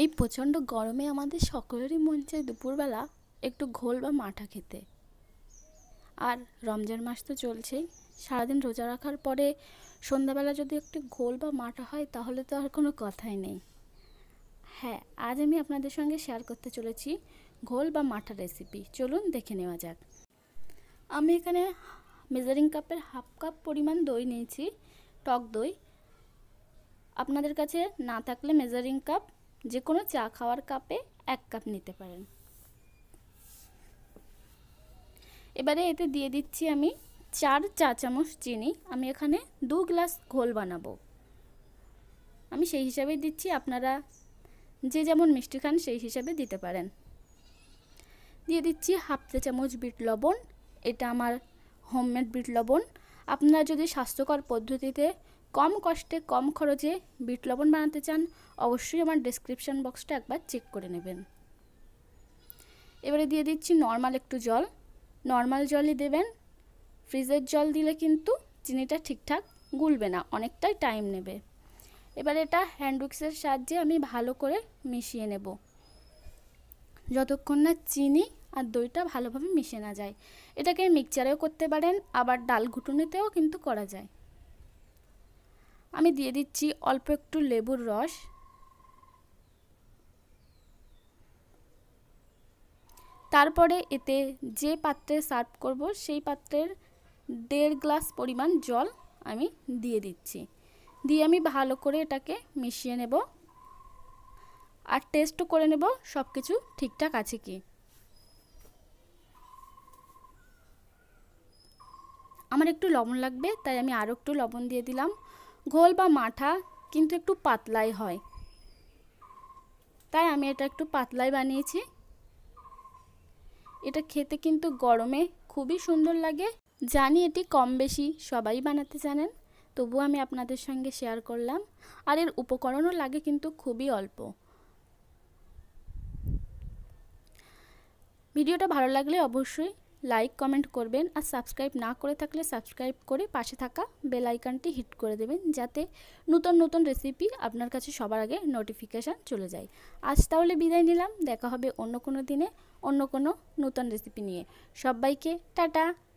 এই প্রচণ্ড গরমে আমাদের সকলেরই মন চায় দুপুরবেলা একটু ঘোল বা মাঠা খেতে আর রমজান মাস তো চলছেই সারাদিন রোজা রাখার পরে সন্ধ্যাবেলা যদি একটু ঘোল বা মাঠা হয় তাহলে তো আর কোনো কথাই নেই হ্যাঁ আজ আমি আপনাদের সঙ্গে শেয়ার করতে চলেছি ঘোল বা মাঠা রেসিপি চলুন দেখে নেওয়া যাক আমি এখানে মেজারিং কাপের হাফ কাপ পরিমাণ দই নিয়েছি টক দই আপনাদের কাছে না থাকলে মেজারিং কাপ যে কোনো চা খাওয়ার কাপে এক কাপ নিতে পারেন এবারে এতে দিয়ে দিচ্ছি আমি চার চা চামচ চিনি আমি এখানে দু গ্লাস ঘোল বানাবো আমি সেই হিসাবে দিচ্ছি আপনারা যে যেমন মিষ্টি খান সেই হিসাবে দিতে পারেন দিয়ে দিচ্ছি হাফ চা চামচ বিট লবণ এটা আমার হোমমেড বিট লবণ আপনারা যদি স্বাস্থ্যকর পদ্ধতিতে কম কষ্টে কম খরচে বিট লবণ বানাতে চান অবশ্যই আমার ডিসক্রিপশান বক্সটা একবার চেক করে নেবেন এবারে দিয়ে দিচ্ছি নর্মাল একটু জল নর্মাল জলই দেবেন ফ্রিজের জল দিলে কিন্তু চিনিটা ঠিকঠাক গুলবে না অনেকটাই টাইম নেবে এবার এটা হ্যান্ড উইক্সের সাহায্যে আমি ভালো করে মিশিয়ে নেব যতক্ষণ না চিনি আর দইটা ভালোভাবে মিশে না যায় এটাকে মিক্সচারেও করতে পারেন আবার ডাল ঘুটুনিতেও কিন্তু করা যায় আমি দিয়ে দিচ্ছি অল্প একটু লেবুর রস তারপরে এতে যে পাত্রে সার্ভ করব সেই পাত্রের দেড় গ্লাস পরিমাণ জল আমি দিয়ে দিচ্ছি দিয়ে আমি ভালো করে এটাকে মিশিয়ে নেব আর টেস্টও করে নেব সব কিছু ঠিকঠাক আছে কি আমার একটু লবণ লাগবে তাই আমি আরও একটু লবণ দিয়ে দিলাম গোল বা মাঠা কিন্তু একটু পাতলাই হয় তাই আমি এটা একটু পাতলাই বানিয়েছি এটা খেতে কিন্তু গরমে খুবই সুন্দর লাগে জানি এটি কম বেশি সবাই বানাতে জানেন তবুও আমি আপনাদের সঙ্গে শেয়ার করলাম আর এর উপকরণও লাগে কিন্তু খুবই অল্প ভিডিওটা ভালো লাগলে অবশ্যই লাইক কমেন্ট করবেন আর সাবস্ক্রাইব না করে থাকলে সাবস্ক্রাইব করে পাশে থাকা বেল আইকনটি হিট করে দেবেন যাতে নতুন নতুন রেসিপি আপনার কাছে সবার আগে নোটিফিকেশান চলে যায় আজ তাহলে বিদায় নিলাম দেখা হবে অন্য কোনো দিনে অন্য কোনো নতুন রেসিপি নিয়ে সবাইকে টাটা